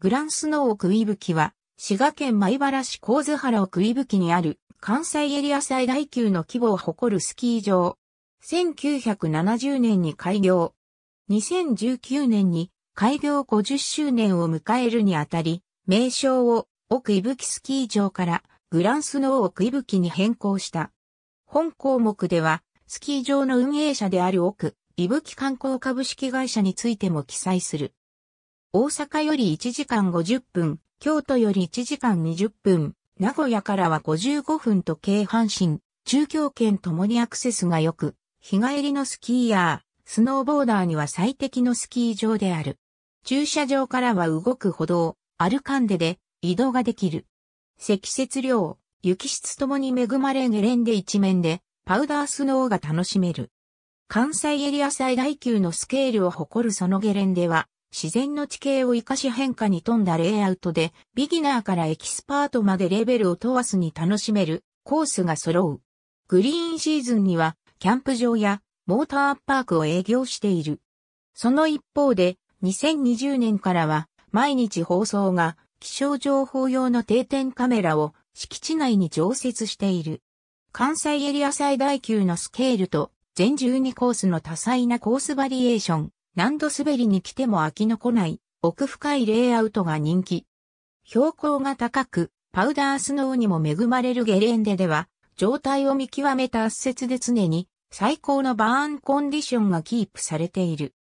グランスノー奥伊吹は、滋賀県米原市神津原奥伊吹にある関西エリア最大級の規模を誇るスキー場。1970年に開業。2019年に開業50周年を迎えるにあたり、名称を奥伊吹スキー場からグランスノー奥伊吹に変更した。本項目では、スキー場の運営者である奥伊吹観光株式会社についても記載する。大阪より1時間50分、京都より1時間20分、名古屋からは55分と京阪神、中京圏ともにアクセスが良く、日帰りのスキーヤー、スノーボーダーには最適のスキー場である。駐車場からは動く歩道、アルカンデで移動ができる。積雪量、雪質ともに恵まれゲレンデ一面でパウダースノーが楽しめる。関西エリア最大級のスケールを誇るそのゲレンデは自然の地形を生かし変化に富んだレイアウトで、ビギナーからエキスパートまでレベルを問わずに楽しめるコースが揃う。グリーンシーズンには、キャンプ場やモーターパークを営業している。その一方で、2020年からは、毎日放送が気象情報用の定点カメラを敷地内に常設している。関西エリア最大級のスケールと全12コースの多彩なコースバリエーション、何度滑りに来ても飽きのこない奥深いレイアウトが人気。標高が高く、パウダースノーにも恵まれるゲレンデでは、状態を見極めた圧雪で常に最高のバーンコンディションがキープされている。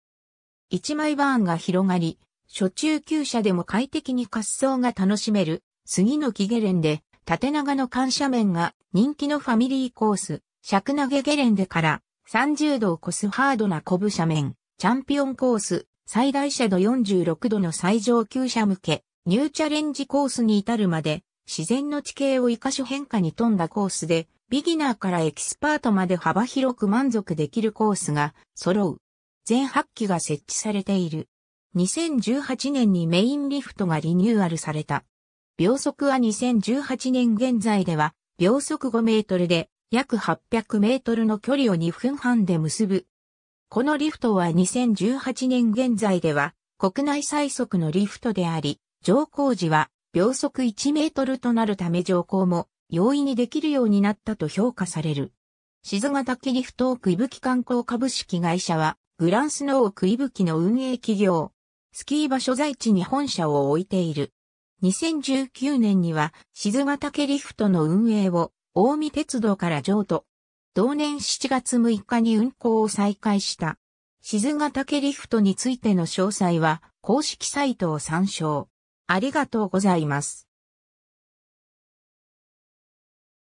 一枚バーンが広がり、初中級者でも快適に滑走が楽しめる、杉の木ゲレンデ、縦長の緩斜面が人気のファミリーコース、尺投げゲレンデから30度を超すハードなコブ斜面。チャンピオンコース、最大斜度46度の最上級者向け、ニューチャレンジコースに至るまで、自然の地形を生かし変化に富んだコースで、ビギナーからエキスパートまで幅広く満足できるコースが揃う。全8機が設置されている。2018年にメインリフトがリニューアルされた。秒速は2018年現在では、秒速5メートルで約800メートルの距離を2分半で結ぶこのリフトは2018年現在では国内最速のリフトであり、乗降時は秒速1メートルとなるため乗降も容易にできるようになったと評価される。静ヶ岳リフト奥伊吹観光株式会社は、グランスノー奥伊吹の運営企業、スキー場所在地に本社を置いている。2019年には、静ヶ岳リフトの運営を、大見鉄道から譲渡、同年7月6日に運行を再開した。静ヶ岳リフトについての詳細は公式サイトを参照。ありがとうございます。